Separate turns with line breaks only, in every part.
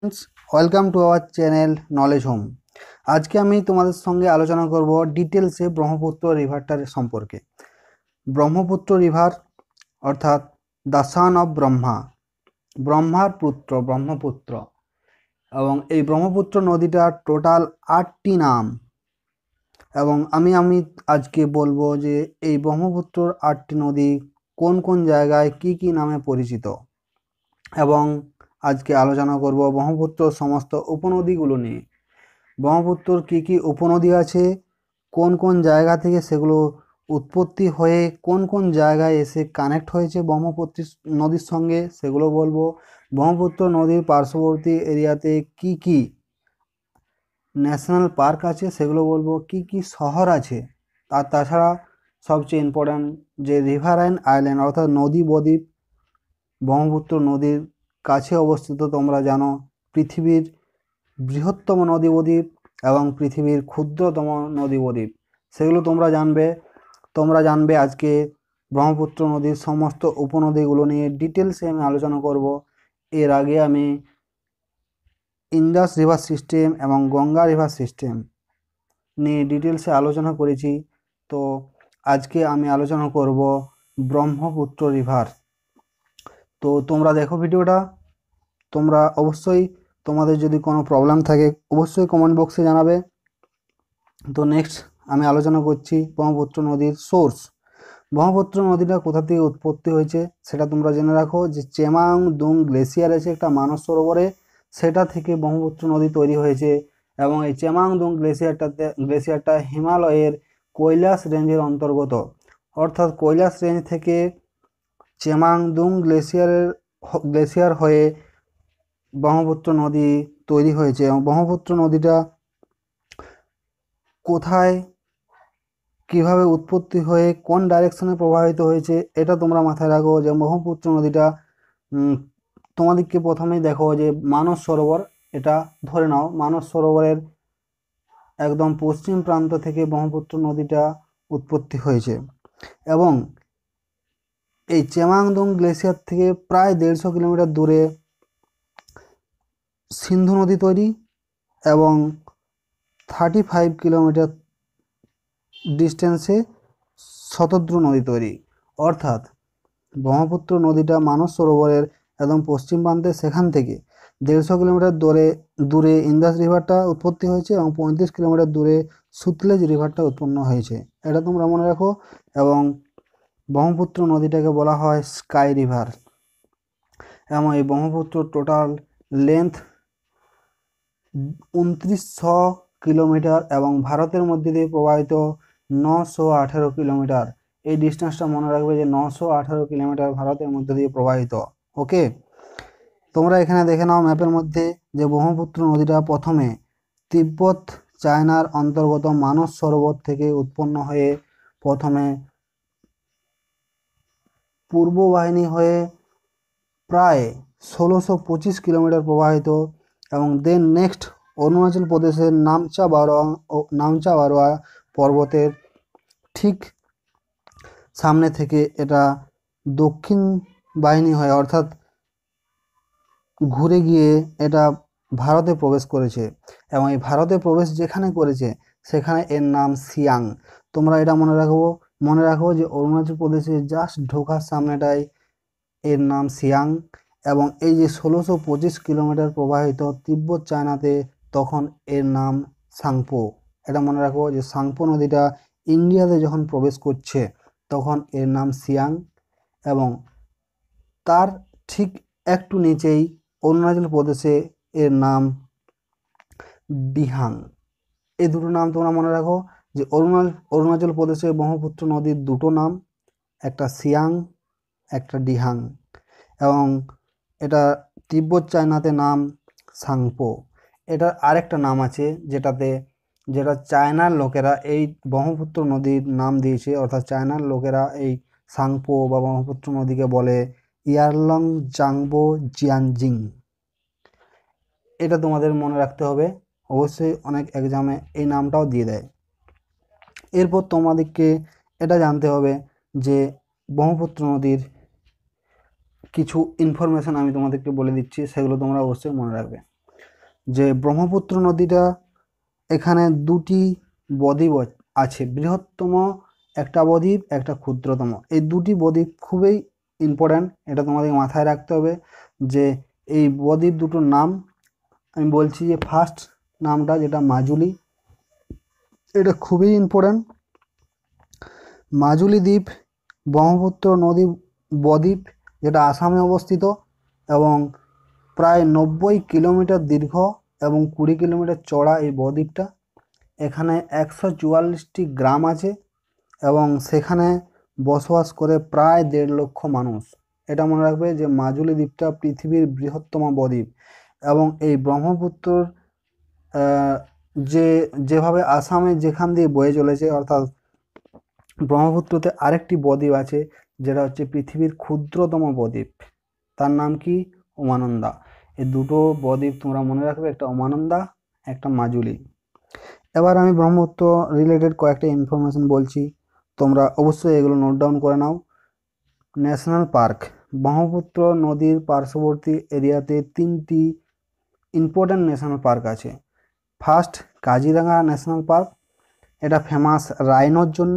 friends welcome to our channel Knowledge Home আজকে আমি তোমাদের সঙ্গে আলোচনা করব ডিটেলসে ব্রহ্মপুত্র রিভারটার সম্পর্কে ব্রহ্মপুত্র রিভার অর্থাৎ দ্য সান অফ ব্রহ্মা ব্রহ্মার পুত্র ব্রহ্মপুত্র এবং এই ব্রহ্মপুত্র নদীটার টোটাল আটটি নাম এবং আমি আমি আজকে বলবো যে এই ব্রহ্মপুত্রর আটটি নদী কোন কোন জায়গায় কি কি নামে পরিচিত এবং আজকে আলোচনা করব ব্রহ্মপুত্র সমস্ত উপনদীগুলো নিয়ে ব্রহ্মপুত্রর কী কী উপনদী আছে কোন কোন জায়গা থেকে সেগুলো উৎপত্তি হয়ে কোন কোন জায়গায় এসে কানেক্ট হয়েছে ব্রহ্মপুত্র নদীর সঙ্গে সেগুলো বলবো ব্রহ্মপুত্র নদীর পার্শ্ববর্তী এরিয়াতে কি কি ন্যাশনাল পার্ক আছে সেগুলো বলবো কি কি শহর আছে আর তাছাড়া সবচেয়ে ইম্পর্ট্যান্ট যে রিভার রিভারাইন আইল্যান্ড অর্থাৎ নদী বদ্বীপ ব্রহ্মপুত্র নদীর কাছে অবস্থিত তোমরা জানো পৃথিবীর বৃহত্তম নদী বদ্বীপ এবং পৃথিবীর ক্ষুদ্রতম নদী বদ্বীপ সেগুলো তোমরা জানবে তোমরা জানবে আজকে ব্রহ্মপুত্র নদীর সমস্ত উপনদীগুলো নিয়ে ডিটেলসে আমি আলোচনা করব এর আগে আমি ইন্দাস রিভার সিস্টেম এবং গঙ্গা রিভার সিস্টেম নিয়ে ডিটেলসে আলোচনা করেছি তো আজকে আমি আলোচনা করব ব্রহ্মপুত্র রিভার তো তোমরা দেখো ভিডিওটা তোমরা অবশ্যই তোমাদের যদি কোনো প্রবলেম থাকে অবশ্যই কমেন্ট বক্সে জানাবে তো নেক্সট আমি আলোচনা করছি ব্রহ্মপুত্র নদীর সোর্স ব্রহ্মপুত্র নদীটা কোথা থেকে উৎপত্তি হয়েছে সেটা তোমরা জেনে রাখো যে চেমাং দুং গ্লেসিয়ার আছে একটা মানস সরোবরে সেটা থেকে ব্রহ্মপুত্র নদী তৈরি হয়েছে এবং এই চেমাং দুং গ্লেসিয়ারটাতে গ্লেসিয়ারটা হিমালয়ের কৈলাস রেঞ্জের অন্তর্গত অর্থাৎ কৈলাস রেঞ্জ থেকে চেমাং দুং গ্লেসিয়ারের গ্লেসিয়ার হয়ে ব্রহ্মপুত্র নদী তৈরি হয়েছে এবং ব্রহ্মপুত্র নদীটা কোথায় কিভাবে উৎপত্তি হয়ে কোন ডাইরেকশনে প্রবাহিত হয়েছে এটা তোমরা মাথায় রাখো যে ব্রহ্মপুত্র নদীটা তোমাদেরকে প্রথমেই দেখো যে মানস সরোবর এটা ধরে নাও মানস সরোবরের একদম পশ্চিম প্রান্ত থেকে ব্রহ্মপুত্র নদীটা উৎপত্তি হয়েছে এবং এই চেমাংদং গ্লেসিয়ার থেকে প্রায় দেড়শো কিলোমিটার দূরে সিন্ধু নদী তৈরি এবং থার্টি ফাইভ কিলোমিটার ডিস্টেন্সে শতদ্রু নদী তৈরি অর্থাৎ ব্রহ্মপুত্র নদীটা মানস সরোবরের একদম পশ্চিম প্রান্তে সেখান থেকে দেড়শো কিলোমিটার দূরে দূরে ইন্দাস রিভারটা উৎপত্তি হয়েছে এবং পঁয়ত্রিশ কিলোমিটার দূরে সুতলেজ রিভারটা উৎপন্ন হয়েছে এটা তোমরা মনে রাখো এবং ব্রহ্মপুত্র নদীটাকে বলা হয় স্কাই রিভার এবং এই ব্রহ্মপুত্র টোটাল লেন্থ উনত্রিশশো কিলোমিটার এবং ভারতের মধ্যে দিয়ে প্রবাহিত নশো আঠেরো কিলোমিটার এই ডিস্টেন্সটা মনে রাখবে যে নশো আঠেরো কিলোমিটার ভারতের মধ্যে দিয়ে প্রবাহিত ওকে তোমরা এখানে দেখে নাও ম্যাপের মধ্যে যে ব্রহ্মপুত্র নদীটা প্রথমে তিব্বত চায়নার অন্তর্গত মানস সরোবর থেকে উৎপন্ন হয়ে প্রথমে পূর্ব বাহিনী হয়ে প্রায় ষোলোশো পঁচিশ কিলোমিটার প্রবাহিত এবং দেন নেক্সট অরুণাচল প্রদেশের নামচা বারোয়া নামচা বারোয়া পর্বতের ঠিক সামনে থেকে এটা দক্ষিণ বাহিনী হয় অর্থাৎ ঘুরে গিয়ে এটা ভারতে প্রবেশ করেছে এবং এই ভারতে প্রবেশ যেখানে করেছে সেখানে এর নাম সিয়াং তোমরা এটা মনে রাখবো মনে রাখো যে অরুণাচল প্রদেশে জাস্ট ঢোকার সামনেটাই এর নাম সিয়াং এবং এই যে ষোলোশো পঁচিশ কিলোমিটার প্রবাহিত তিব্বত চায়নাতে তখন এর নাম সাংপো এটা মনে রাখো যে সাংপো নদীটা ইন্ডিয়াতে যখন প্রবেশ করছে তখন এর নাম সিয়াং এবং তার ঠিক একটু নিচেই অরুণাচল প্রদেশে এর নাম ডিহাং এই দুটো নাম তোমরা মনে রাখো যে অরুণাচল অরুণাচল প্রদেশে ব্রহ্মপুত্র নদীর দুটো নাম একটা সিয়াং একটা ডিহাং এবং এটা তিব্বত চায়নাতে নাম সাংপো এটার আরেকটা নাম আছে যেটাতে যেটা চায়নার লোকেরা এই ব্রহ্মপুত্র নদীর নাম দিয়েছে অর্থাৎ চায়নার লোকেরা এই সাংপো বা ব্রহ্মপুত্র নদীকে বলে ইয়ারলং জাংবো জিয়ানজিং এটা তোমাদের মনে রাখতে হবে অবশ্যই অনেক এক্সামে এই নামটাও দিয়ে দেয় এরপর তোমাদেরকে এটা জানতে হবে যে ব্রহ্মপুত্র নদীর কিছু ইনফরমেশান আমি তোমাদেরকে বলে দিচ্ছি সেগুলো তোমরা অবশ্যই মনে রাখবে যে ব্রহ্মপুত্র নদীটা এখানে দুটি বদ্বীপ আছে বৃহত্তম একটা বদ্বীপ একটা ক্ষুদ্রতম এই দুটি বদ্বীপ খুবই ইম্পর্ট্যান্ট এটা তোমাদের মাথায় রাখতে হবে যে এই বদ্বীপ দুটোর নাম আমি বলছি যে ফার্স্ট নামটা যেটা মাজুলি এটা খুবই ইম্পর্ট্যান্ট মাজুলি দ্বীপ ব্রহ্মপুত্র নদী বদ্বীপ যেটা আসামে অবস্থিত এবং প্রায় নব্বই কিলোমিটার দীর্ঘ এবং কুড়ি কিলোমিটার চড়া এই বদ্বীপটা এখানে একশো চুয়াল্লিশটি গ্রাম আছে এবং সেখানে বসবাস করে প্রায় দেড় লক্ষ মানুষ এটা মনে রাখবে যে মাজুলি দ্বীপটা পৃথিবীর বৃহত্তম বদ্বীপ এবং এই ব্রহ্মপুত্রর যে যেভাবে আসামে যেখান দিয়ে বয়ে চলেছে অর্থাৎ ব্রহ্মপুত্রতে আরেকটি বদ্বীপ আছে যেটা হচ্ছে পৃথিবীর ক্ষুদ্রতম বদ্বীপ তার নাম কি ওমানন্দা এই দুটো বদ্বীপ তোমরা মনে রাখবে একটা ওমানন্দা একটা মাজুলি এবার আমি ব্রহ্মপুত্র রিলেটেড কয়েকটা ইনফরমেশন বলছি তোমরা অবশ্যই এগুলো নোট ডাউন করে নাও ন্যাশনাল পার্ক ব্রহ্মপুত্র নদীর পার্শ্ববর্তী এরিয়াতে তিনটি ইম্পর্ট্যান্ট ন্যাশনাল পার্ক আছে ফার্স্ট কাজিরাঙ্গা ন্যাশনাল পার্ক এটা ফেমাস রাইনোর জন্য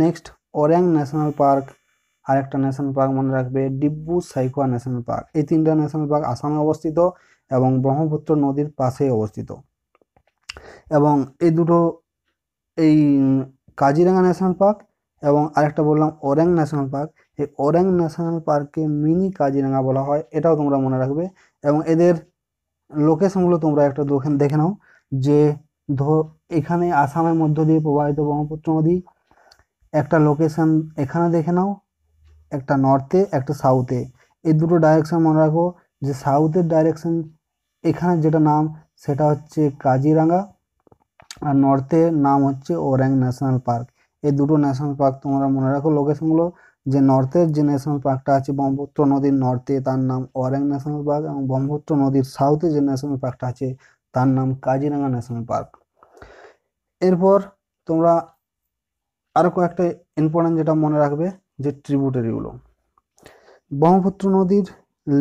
নেক্সট ওরেং ন্যাশনাল পার্ক আর একটা ন্যাশনাল পার্ক মনে রাখবে ডিব্বু সাইকোয়া ন্যাশনাল পার্ক এই তিনটা ন্যাশনাল পার্ক আসামে অবস্থিত এবং ব্রহ্মপুত্র নদীর পাশে অবস্থিত এবং এই দুটো এই কাজিরাঙ্গা ন্যাশনাল পার্ক এবং আরেকটা বললাম ওরেং ন্যাশনাল পার্ক এই ওরেং ন্যাশনাল পার্ককে মিনি কাজিরাঙ্গা বলা হয় এটাও তোমরা মনে রাখবে এবং এদের লোকেশনগুলো তোমরা একটা দেখে নাও যে এখানে আসামের মধ্য দিয়ে প্রবাহিত ব্রহ্মপুত্র নদী একটা লোকেশন এখানে দেখে নাও একটা নর্থে একটা সাউথে এই দুটো ডাইরেকশান মনে রাখো যে সাউথের ডাইরেকশান এখানে যেটা নাম সেটা হচ্ছে কাজিরাঙ্গা আর নর্থের নাম হচ্ছে ওরাং ন্যাশনাল পার্ক এই দুটো ন্যাশনাল পার্ক তোমরা মনে রাখো লোকেশনগুলো যে নর্থের যে ন্যাশনাল পার্কটা আছে ব্রহ্মপুত্র নদীর নর্থে তার নাম ওরাং ন্যাশনাল পার্ক এবং ব্রহ্মপুত্র নদীর সাউথে যে ন্যাশনাল পার্কটা আছে তার নাম কাজিরাঙ্গা ন্যাশনাল পার্ক এরপর তোমরা আরও কয়েকটা ইম্পর্টেন্ট যেটা মনে রাখবে যে ট্রিবুটারিগুলো ব্রহ্মপুত্র নদীর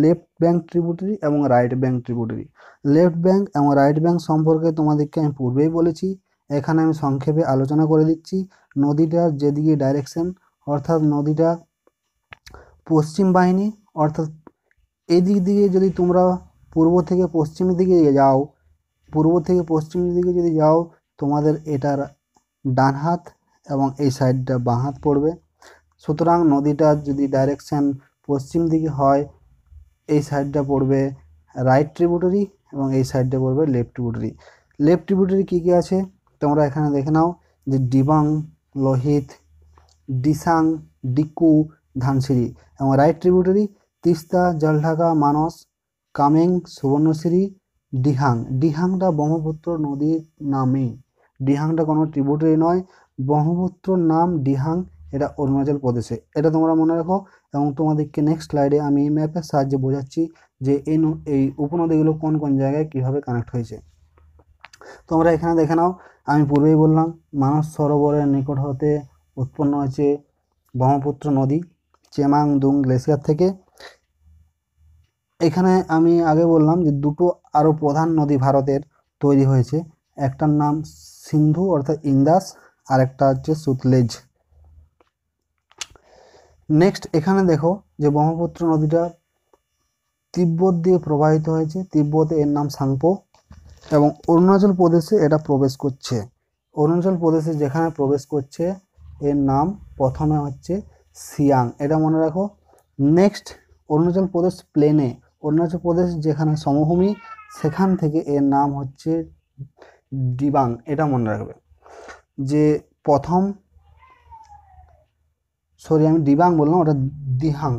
লেফট ব্যাঙ্ক ট্রিবুটারি এবং right bank tributary left bank এবং রাইট ব্যাঙ্ক সম্পর্কে তোমাদেরকে আমি পূর্বেই বলেছি এখানে আমি সংক্ষেপে আলোচনা করে দিচ্ছি নদীটার যেদিকে ডাইরেকশন অর্থাৎ নদীটা পশ্চিম বাহিনী অর্থাৎ এদিক দিয়ে যদি তোমরা পূর্ব থেকে পশ্চিমের দিকে যাও পূর্ব থেকে পশ্চিমের দিকে যদি যাও তোমাদের এটার ডান হাত এবং এই সাইডটা বাঁ হাত পড়বে সুতরাং নদীটার যদি ডাইরেকশান পশ্চিম দিকে হয় এই সাইডটা পড়বে রাইট ট্রিবুটারি এবং এই সাইডটা পড়বে লেফট ট্রিবুটারি লেফট ট্রিবিউটারি কী কী আছে তোমরা এখানে দেখে নাও যে ডিবাং লোহিত ডিসাং ডিকু ধানসিরি এবং রাইট ট্রিবিউটারি তিস্তা জলঢাকা মানস কামেং সুবর্ণশ্রী ডিহাং ডিহাংটা ব্রহ্মপুত্র নদীর নামই ডিহাংটা কোনো ট্রিবিউটারি নয় ব্রহ্মপুত্র নাম ডিহাং এটা অরুণাচল প্রদেশে এটা তোমরা মনে রাখো এবং তোমাদেরকে নেক্সট স্লাইডে আমি এই ম্যাপের সাহায্যে বোঝাচ্ছি যে এই এই উপনদীগুলো কোন কোন জায়গায় কীভাবে কানেক্ট হয়েছে তোমরা এখানে দেখে নাও আমি পূর্বেই বললাম মানস সরোবরের নিকট হতে উৎপন্ন হয়েছে ব্রহ্মপুত্র নদী চেমাং দুং গ্লেসিয়ার থেকে এখানে আমি আগে বললাম যে দুটো আরও প্রধান নদী ভারতের তৈরি হয়েছে একটার নাম সিন্ধু অর্থাৎ ইন্দাস আর একটা হচ্ছে সুতলেজ নেক্সট এখানে দেখো যে ব্রহ্মপুত্র নদীটা তিব্বত দিয়ে প্রবাহিত হয়েছে তিব্বতে এর নাম সাংপো এবং অরুণাচল প্রদেশে এটা প্রবেশ করছে অরুণাচল প্রদেশে যেখানে প্রবেশ করছে এর নাম প্রথমে হচ্ছে সিয়াং এটা মনে রাখো নেক্সট অরুণাচল প্রদেশ প্লেনে অরুণাচল প্রদেশ যেখানে সমভূমি সেখান থেকে এর নাম হচ্ছে ডিবাং এটা মনে রাখবে যে প্রথম সরি আমি দিবাং বললাম ওটা দিহাং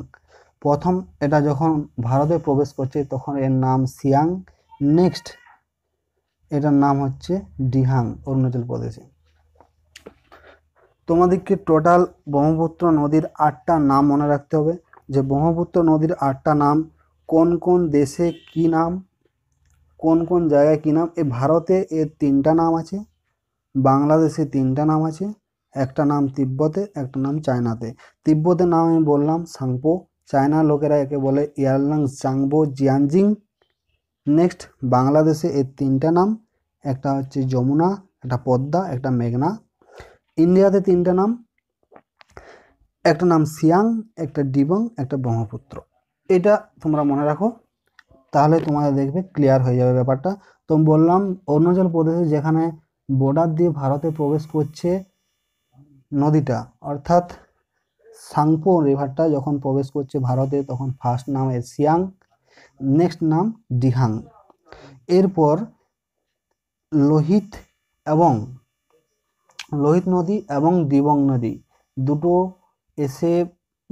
প্রথম এটা যখন ভারতে প্রবেশ করছে তখন এর নাম সিয়াং নেক্সট এটার নাম হচ্ছে ডিহাং অরুণাচল প্রদেশে তোমাদেরকে টোটাল ব্রহ্মপুত্র নদীর আটটা নাম মনে রাখতে হবে যে ব্রহ্মপুত্র নদীর আটটা নাম কোন কোন দেশে কি নাম কোন কোন জায়গায় কী নাম এ ভারতে এর তিনটা নাম আছে বাংলাদেশে তিনটা নাম আছে একটা নাম তিব্বতে একটা নাম চায়নাতে তিব্বতের নাম আমি বললাম সাংপো চায়না লোকেরা একে বলে ইয়ারলাং চাংবো জিয়ানজিং নেক্সট বাংলাদেশে এর তিনটা নাম একটা হচ্ছে যমুনা একটা পদ্মা একটা মেঘনা ইন্ডিয়াতে তিনটা নাম একটা নাম সিয়াং একটা ডিবং একটা ব্রহ্মপুত্র এটা তোমরা মনে রাখো তাহলে তোমাদের দেখবে ক্লিয়ার হয়ে যাবে ব্যাপারটা তো বললাম অরুণাচল প্রদেশে যেখানে বর্ডার দিয়ে ভারতে প্রবেশ করছে নদীটা অর্থাৎ সাংপো রিভারটা যখন প্রবেশ করছে ভারতে তখন ফার্স্ট নাম সিয়াং নেক্সট নাম ডিহাং এরপর লোহিত এবং লোহিত নদী এবং দিবং নদী দুটো এসে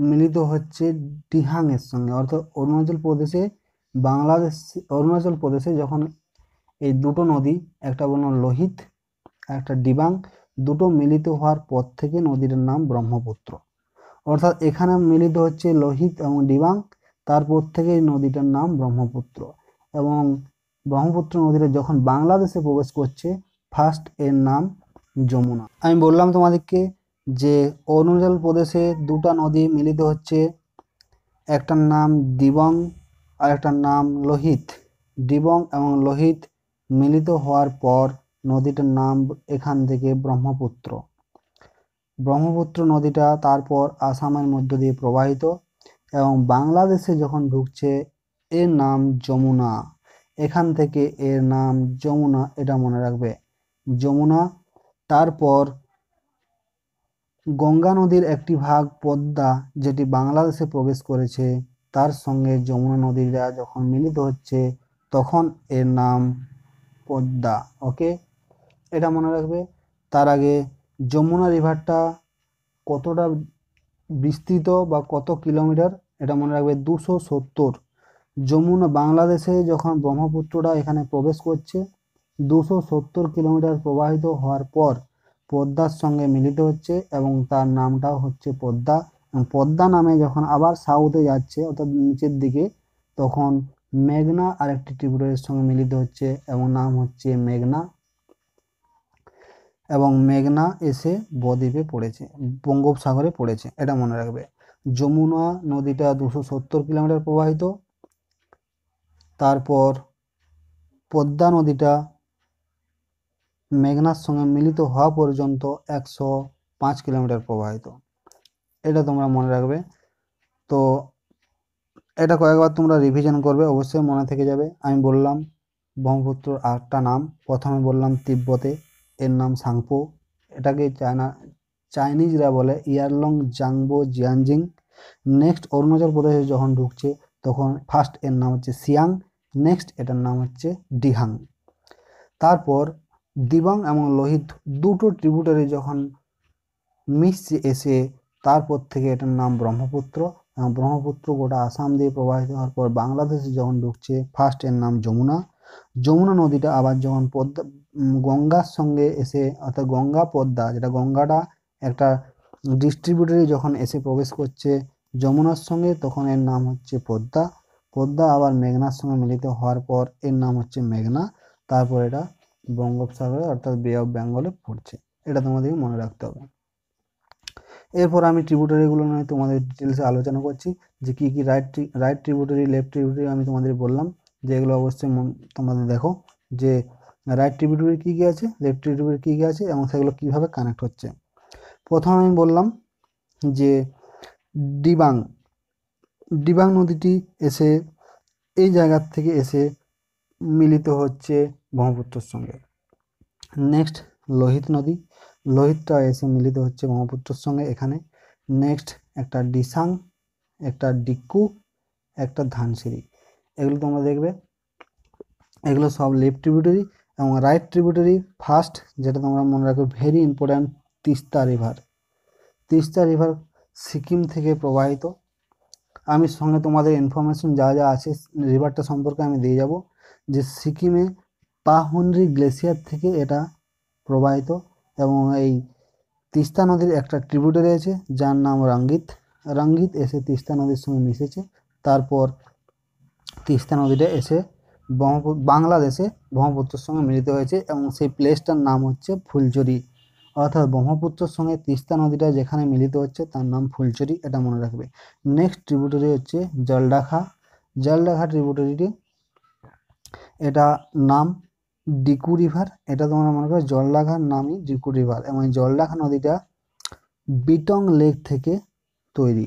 মিলিত হচ্ছে ডিহাংয়ের সঙ্গে অর্থাৎ অরুণাচল প্রদেশে বাংলাদেশ অরুণাচল প্রদেশে যখন এই দুটো নদী একটা বলুন লোহিত একটা ডিবাং দুটো মিলিত হওয়ার পর থেকে নদীটার নাম ব্রহ্মপুত্র অর্থাৎ এখানে মিলিত হচ্ছে লোহিত এবং ডিবাং তারপর থেকে নদীটার নাম ব্রহ্মপুত্র এবং ব্রহ্মপুত্র নদীটা যখন বাংলাদেশে প্রবেশ করছে ফার্স্ট এর নাম যমুনা আমি বললাম তোমাদেরকে যে অরুণাচল প্রদেশে দুটা নদী মিলিত হচ্ছে একটার নাম দিবং আর একটার নাম লোহিত ডিবং এবং লোহিত মিলিত হওয়ার পর নদীটার নাম এখান থেকে ব্রহ্মপুত্র ব্রহ্মপুত্র নদীটা তারপর আসামের মধ্য দিয়ে প্রবাহিত এবং বাংলাদেশে যখন ঢুকছে এর নাম যমুনা এখান থেকে এর নাম যমুনা এটা মনে রাখবে যমুনা তারপর গঙ্গা নদীর একটি ভাগ পদ্মা যেটি বাংলাদেশে প্রবেশ করেছে তার সঙ্গে যমুনা নদীরা যখন মিলিত হচ্ছে তখন এর নাম পদ্মা ওকে এটা মনে রাখবে তার আগে যমুনা রিভারটা কতটা বিস্তৃত বা কত কিলোমিটার এটা মনে রাখবে দুশো সত্তর যমুনা বাংলাদেশে যখন ব্রহ্মপুত্রটা এখানে প্রবেশ করছে দুশো সত্তর কিলোমিটার প্রবাহিত হওয়ার পর পদ্মার সঙ্গে মিলিত হচ্ছে এবং তার নামটাও হচ্ছে পদ্মা পদ্মা নামে যখন আবার সাউথে যাচ্ছে অর্থাৎ নিচের দিকে তখন মেঘনা আরেকটি ত্রিপুরের সঙ্গে মিলিত হচ্ছে এবং নাম হচ্ছে মেঘনা এবং মেঘনা এসে বদ্বীপে পড়েছে বঙ্গোপসাগরে পড়েছে এটা মনে রাখবে যমুনা নদীটা দুশো সত্তর কিলোমিটার প্রবাহিত তারপর পদ্মা নদীটা মেঘনার সঙ্গে মিলিত হওয়া পর্যন্ত একশো পাঁচ কিলোমিটার প্রবাহিত এটা তোমরা মনে রাখবে তো এটা কয়েকবার তোমরা রিভিশন করবে অবশ্যই মনে থেকে যাবে আমি বললাম ব্রহ্মপুত্রর আটটা নাম প্রথমে বললাম তিব্বতে এর নাম সাংপো এটাকে চায়না চাইনিজরা বলে ইয়ারলং জাংবো জিয়ানজিং নেক্সট অরুণাচল প্রদেশে যখন ঢুকছে তখন ফার্স্ট এর নাম হচ্ছে সিয়াং নেক্সট এটার নাম হচ্ছে ডিহাং তারপর দিবাং এবং লোহিত দুটো ট্রিবিউটারি যখন মিশছে এসে তারপর থেকে এটার নাম ব্রহ্মপুত্র এবং ব্রহ্মপুত্র গোটা আসাম দিয়ে প্রবাহিত হওয়ার পর বাংলাদেশে যখন ঢুকছে ফার্স্ট এর নাম যমুনা যমুনা নদীটা আবার যখন পদ্মা গঙ্গার সঙ্গে এসে অর্থাৎ গঙ্গা পদ্মা যেটা গঙ্গাটা একটা ডিস্ট্রিবিউটারি যখন এসে প্রবেশ করছে যমুনার সঙ্গে তখন এর নাম হচ্ছে পদ্মা পদ্মা আবার মেঘনার সঙ্গে মিলিত হওয়ার পর এর নাম হচ্ছে মেঘনা তারপর এটা বঙ্গোপসাগরে অর্থাৎ বে অফ বেঙ্গলে পড়ছে এটা তোমাদেরকে মনে রাখতে হবে এরপর আমি ট্রিবিউটারিগুলো নিয়ে তোমাদের ডিটেলসে আলোচনা করছি যে কী কী right right tributary left tributary আমি তোমাদের বললাম যে এগুলো অবশ্যই তোমাদের দেখো যে রাইট ট্রিবিউটারি কী কী আছে লেফট ট্রিবিউটারি কী কী আছে এবং সেগুলো কীভাবে কানেক্ট হচ্ছে প্রথম আমি বললাম যে ডিবাং ডিবাং নদীটি এসে এই জায়গার থেকে এসে মিলিত হচ্ছে ব্রহ্মপুত্রর সঙ্গে নেক্সট লোহিত নদী লোহিতটা এসে মিলিত হচ্ছে ব্রহ্মপুত্রর সঙ্গে এখানে নেক্সট একটা ডিসাং একটা ডিক্কু একটা ধানসিরি এগুলো তোমরা দেখবে এগুলো সব লেফট ট্রিবিউটারি এবং রাইট ট্রিবিউটারি ফার্স্ট যেটা তোমরা মনে রাখবে very important Teesta river Teesta river Sikkim থেকে প্রবাহিত আমি সঙ্গে তোমাদের ইনফরমেশন যা যা আছে রিভারটা সম্পর্কে আমি দিয়ে যাব যে সিকিমে পাহনরি গ্লেসিয়ার থেকে এটা প্রবাহিত এবং এই তিস্তা নদীর একটা ট্রিবিউটারি আছে যার নাম রাঙ্গিত রাঙ্গিত এসে তিস্তা নদীর সঙ্গে মিশেছে তারপর তিস্তা নদীটা এসে বাংলাদেশে ব্রহ্মপুত্রের সঙ্গে মিলিত হয়েছে এবং সেই প্লেসটার নাম হচ্ছে ফুলচুরি অর্থাৎ ব্রহ্মপুত্রের সঙ্গে তিস্তা নদীটা যেখানে মিলিত হচ্ছে তার নাম ফুলচুরি এটা মনে রাখবে নেক্সট ট্রিবুটারি হচ্ছে জলডাখা জলডাখা ট্রিবুটারিটি এটা নাম ডিকু রিভার এটা তোমরা মনে করো জলডাখার নামই ডিকু রিভার এবং এই জলডাখা নদীটা বিটং লেক থেকে তৈরি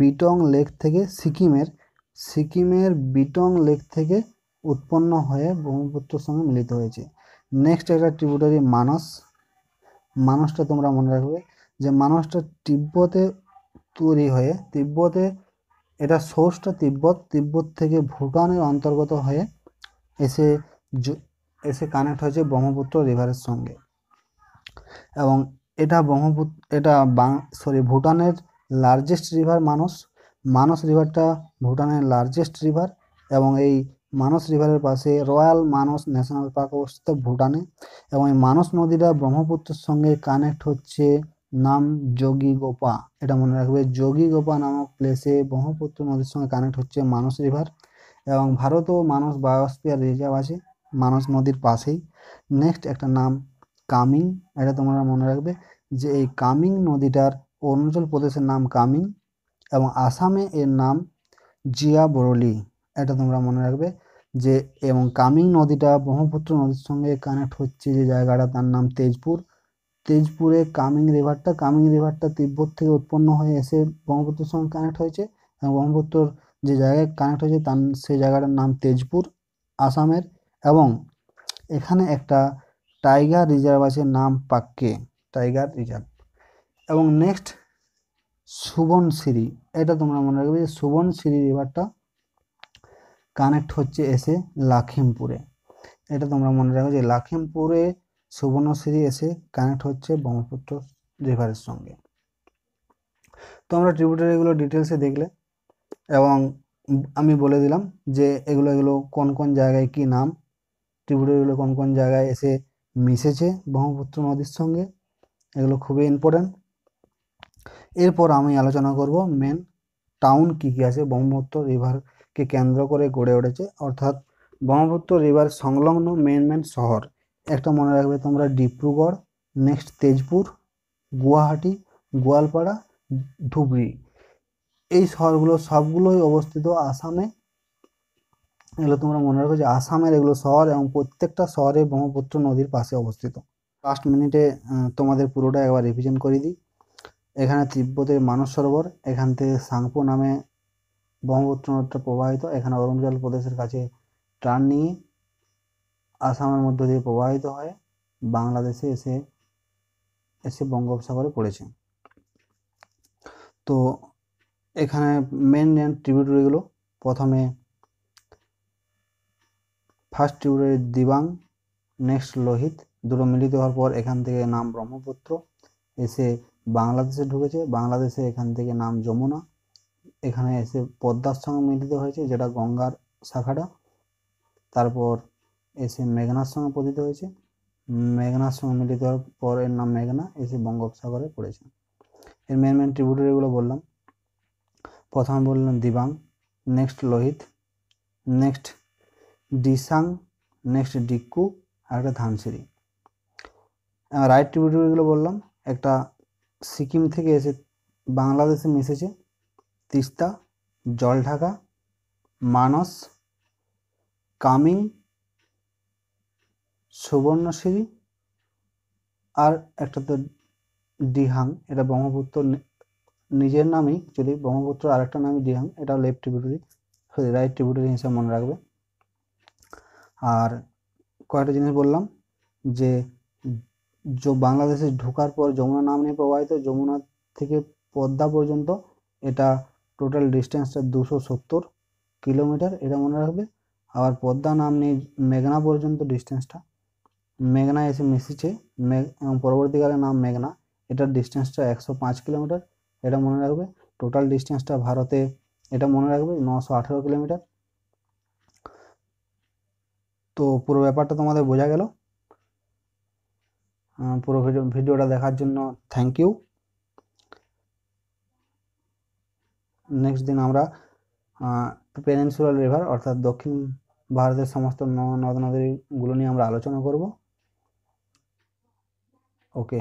বিটং লেক থেকে সিকিমের সিকিমের বিটং লেক থেকে উৎপন্ন হয়ে ব্রহ্মপুত্রের সঙ্গে মিলিত হয়েছে নেক্সট একটা ট্রিবুটারি মানস মানসটা তোমরা মনে রাখবে যে মানসটা তিব্বতে তৈরি হয়ে তিব্বতে এটা সোর্সটা তিব্বত তিব্বত থেকে ভুটানের অন্তর্গত হয়ে এসে এসে কানেক্ট হয়েছে ব্রহ্মপুত্র রিভারের সঙ্গে এবং এটা ব্রহ্মপুত্র এটা সরি ভুটানের লার্জেস্ট রিভার মানস মানস রিভারটা ভুটানের লার্জেস্ট রিভার এবং এই মানস রিভারের পাশে রয়্যাল মানস ন্যাশনাল পার্ক অবস্থিত ভুটানে এবং এই মানস নদীটা ব্রহ্মপুত্রের সঙ্গে কানেক্ট হচ্ছে নাম যোগী গোপা এটা মনে রাখবে যোগী গোপা নামক প্লেসে ব্রহ্মপুত্র নদীর সঙ্গে কানেক্ট হচ্ছে মানস রিভার এবং ভারতও মানস বায়োস্পিয়ার রিজার্ভ আছে মানস নদীর পাশেই নেক্সট একটা নাম কামিং এটা তোমরা মনে রাখবে যে এই কামিং নদীটার অরুণাচল প্রদেশের নাম কামিং এবং আসামে এর নাম জিয়া বরলি এটা তোমরা মনে রাখবে যে এবং কামিং নদীটা ব্রহ্মপুত্র নদীর সঙ্গে কানেক্ট হচ্ছে যে জায়গাটা তার নাম তেজপুর তেজপুরে কামিং রিভারটা কামিং রিভারটা তিব্বত থেকে উৎপন্ন হয়ে এসে ব্রহ্মপুত্রের সঙ্গে কানেক্ট হয়েছে এবং ব্রহ্মপুত্রর যে জায়গায় কানেক্ট হয়েছে তার সেই জায়গাটার নাম তেজপুর আসামের এবং এখানে একটা টাইগার রিজার্ভ আছে নাম পাক্কে টাইগার রিজার্ভ এবং নেক্সট সুবনশিরি এটা তোমরা মনে রাখবে যে সুবনশিরি রিভারটা কানেক্ট হচ্ছে এসে লাখিমপুরে এটা তোমরা মনে রাখো যে লাখিমপুরে সুবর্ণশ্রী এসে কানেক্ট হচ্ছে ব্রহ্মপুত্র রিভারের সঙ্গে তোমরা ট্রিবিউটারিগুলো ডিটেলসে দেখলে এবং আমি বলে দিলাম যে এগুলো এগুলো কোন কোন জায়গায় কি নাম ট্রিবিউটারিগুলো কোন কোন জায়গায় এসে মিশেছে ব্রহ্মপুত্র নদীর সঙ্গে এগুলো খুবই ইম্পর্ট্যান্ট এরপর আমি আলোচনা করব মেন টাউন কী কী আছে ব্রহ্মপুত্র রিভার কে কেন্দ্র করে গড়ে উঠেছে অর্থাৎ ব্রহ্মপুত্র রিভার সংলগ্ন মেন মেন শহর একটা মনে রাখবে তোমরা ডিব্রুগড় নেক্সট তেজপুর গুয়াহাটি গোয়ালপাড়া ধুবড়ি এই শহরগুলো সবগুলোই অবস্থিত আসামে এগুলো তোমরা মনে রাখো যে আসামের এগুলো শহর এবং প্রত্যেকটা শহরে ব্রহ্মপুত্র নদীর পাশে অবস্থিত লাস্ট মিনিটে তোমাদের পুরোটা একবার রিভিশন করে দিই এখানে তিব্বতের মানস সরোবর এখান থেকে সাংপো নামে ব্রহ্মপুত্র নদটা প্রবাহিত এখানে অরুণাচল প্রদেশের কাছে টার্ন নিয়ে আসামের মধ্য দিয়ে প্রবাহিত হয় বাংলাদেশে এসে এসে বঙ্গোপসাগরে পড়েছে তো এখানে মেন মেন ট্রিবিউটরিগুলো প্রথমে first tributary Dibang next Lohit দুটো মিলিত হওয়ার পর এখান থেকে নাম ব্রহ্মপুত্র এসে বাংলাদেশে ঢুকেছে বাংলাদেশে এখান থেকে নাম যমুনা এখানে এসে পদ্মার সঙ্গে মিলিত হয়েছে যেটা গঙ্গার শাখাটা তারপর এসে মেঘনার সঙ্গে পতিত হয়েছে মেঘনার সঙ্গে মিলিত হওয়ার পর এর নাম মেঘনা এসে বঙ্গোপসাগরে পড়েছে এর মেন মেন ট্রিবিউটারিগুলো বললাম প্রথমে বললাম Dibang next Lohit next Disang next Diku আর একটা ধানসিরি রাইট ট্রিবিউটারিগুলো বললাম একটা সিকিম থেকে এসে বাংলাদেশে মিশেছে তিস্তা জলঢাকা মানস কামিং সুবর্ণশিরি আর একটা তো ডিহাং এটা ব্রহ্মপুত্র নিজের নামেই যদি ব্রহ্মপুত্র আর একটা নামই ডিহাং এটা left tributary sorry right tributary হিসেবে মনে রাখবে আর কয়েকটা জিনিস বললাম যে বাংলাদেশে ঢোকার পর যমুনা নাম নিয়ে প্রবাহিত যমুনা থেকে পদ্মা পর্যন্ত এটা টোটাল ডিস্টেন্সটা দুশো সত্তর কিলোমিটার এটা মনে রাখবে আবার পদ্মা নাম নামনি মেঘনা পর্যন্ত ডিস্টেন্সটা মেঘনা এসে মিশিছে এবং পরবর্তীকালে নাম মেঘনা এটার ডিস্টেন্সটা একশো পাঁচ কিলোমিটার এটা মনে রাখবে টোটাল ডিস্টেন্সটা ভারতে এটা মনে রাখবে নশো আঠেরো কিলোমিটার তো পুরো ব্যাপারটা তোমাদের বোঝা গেল পুরো ভিডিও ভিডিওটা দেখার জন্য থ্যাংক ইউ নেক্সট দিন আমরা পেনিনসুলার রিভার অর্থাৎ দক্ষিণ ভারতের সমস্ত নদ নদীগুলো নিয়ে আমরা আলোচনা করব ওকে